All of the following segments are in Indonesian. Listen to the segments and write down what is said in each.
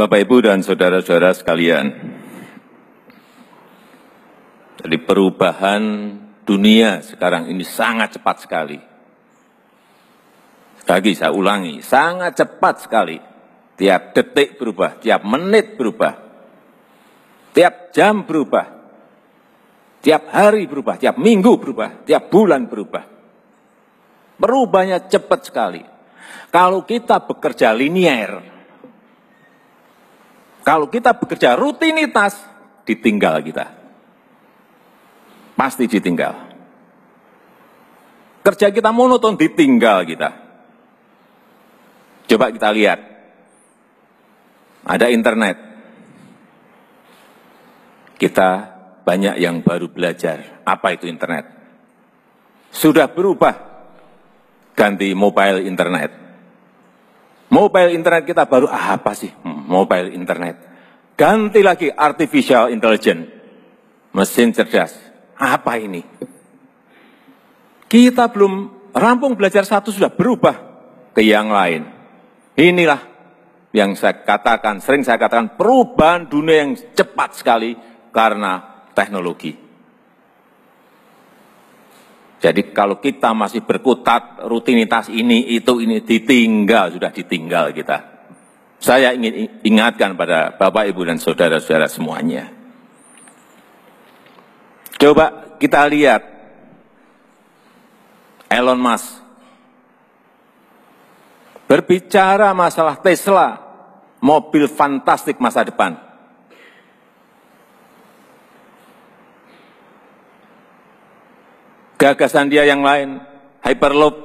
Bapak Ibu dan saudara-saudara sekalian, dari perubahan dunia sekarang ini sangat cepat sekali. Sekali lagi saya ulangi, sangat cepat sekali. Tiap detik berubah, tiap menit berubah, tiap jam berubah, tiap hari berubah, tiap minggu berubah, tiap bulan berubah. Berubahnya cepat sekali. Kalau kita bekerja linier, kalau kita bekerja rutinitas, ditinggal kita. Pasti ditinggal. Kerja kita monoton, ditinggal kita. Coba kita lihat. Ada internet. Kita banyak yang baru belajar. Apa itu internet? Sudah berubah. Ganti mobile internet. Mobile internet kita baru, ah, apa sih mobile internet. Ganti lagi artificial intelligence, mesin cerdas. Apa ini? Kita belum rampung belajar satu sudah berubah ke yang lain. Inilah yang saya katakan, sering saya katakan perubahan dunia yang cepat sekali karena teknologi. Jadi kalau kita masih berkutat rutinitas ini, itu, ini, ditinggal, sudah ditinggal kita. Saya ingin ingatkan pada Bapak, Ibu, dan Saudara-saudara semuanya. Coba kita lihat Elon Musk. Berbicara masalah Tesla, mobil fantastik masa depan. Gagasan dia yang lain, Hyperloop,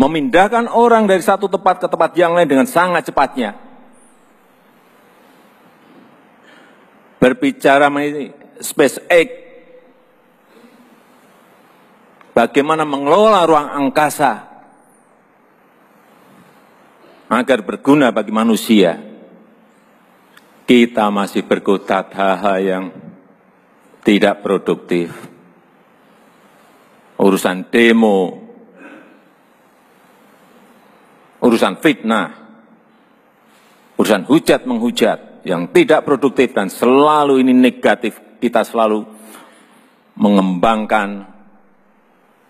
memindahkan orang dari satu tempat ke tempat yang lain dengan sangat cepatnya. Berbicara mengenai SpaceX, bagaimana mengelola ruang angkasa agar berguna bagi manusia. Kita masih berkutat hal-hal yang tidak produktif. Urusan demo, urusan fitnah, urusan hujat menghujat yang tidak produktif dan selalu ini negatif, kita selalu mengembangkan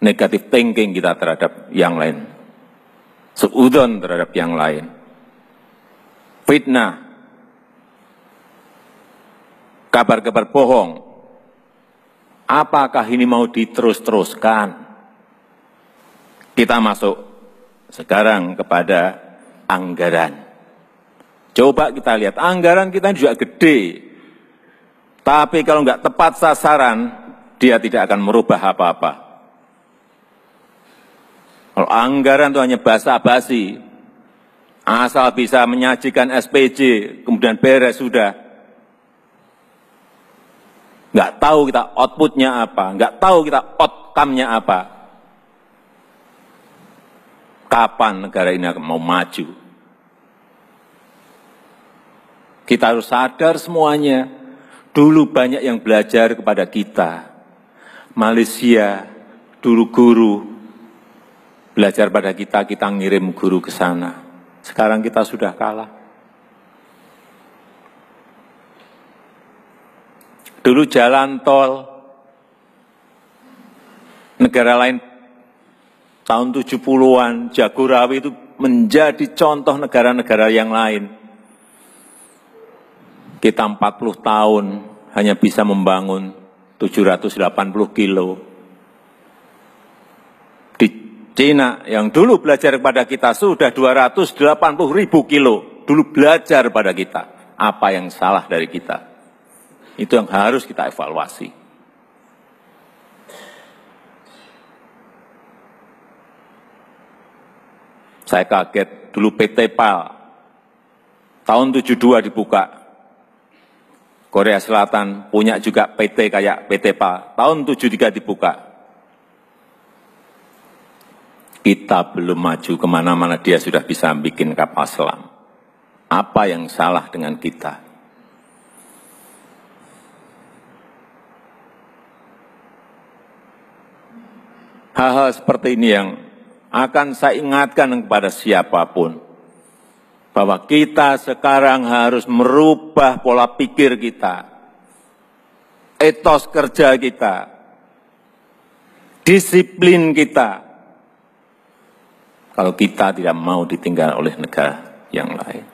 negatif thinking kita terhadap yang lain. Seudon terhadap yang lain. Fitnah. Kabar-kabar bohong. Apakah ini mau diterus-teruskan? Kita masuk sekarang kepada anggaran. Coba kita lihat, anggaran kita juga gede. Tapi kalau enggak tepat sasaran, dia tidak akan merubah apa-apa. Kalau anggaran itu hanya basa-basi, asal bisa menyajikan SPJ, kemudian beres sudah. Enggak tahu kita outputnya apa, enggak tahu kita outcome-nya apa. Kapan negara ini akan mau maju? Kita harus sadar semuanya. Dulu banyak yang belajar kepada kita. Malaysia, dulu guru belajar pada kita, kita ngirim guru ke sana. Sekarang kita sudah kalah. Dulu jalan tol negara lain tahun 70-an Jagorawi itu menjadi contoh negara-negara yang lain kita 40 tahun hanya bisa membangun 780 kilo. Di Cina yang dulu belajar kepada kita sudah 280 ribu kilo. Dulu belajar pada kita. Apa yang salah dari kita? Itu yang harus kita evaluasi. Saya kaget dulu PT PAL tahun 72 dibuka Korea Selatan punya juga PT kayak PT PA tahun 73 dibuka. Kita belum maju kemana-mana, dia sudah bisa bikin kapal selam. Apa yang salah dengan kita? Hal-hal seperti ini yang akan saya ingatkan kepada siapapun bahwa kita sekarang harus merubah pola pikir kita, etos kerja kita, disiplin kita, kalau kita tidak mau ditinggal oleh negara yang lain.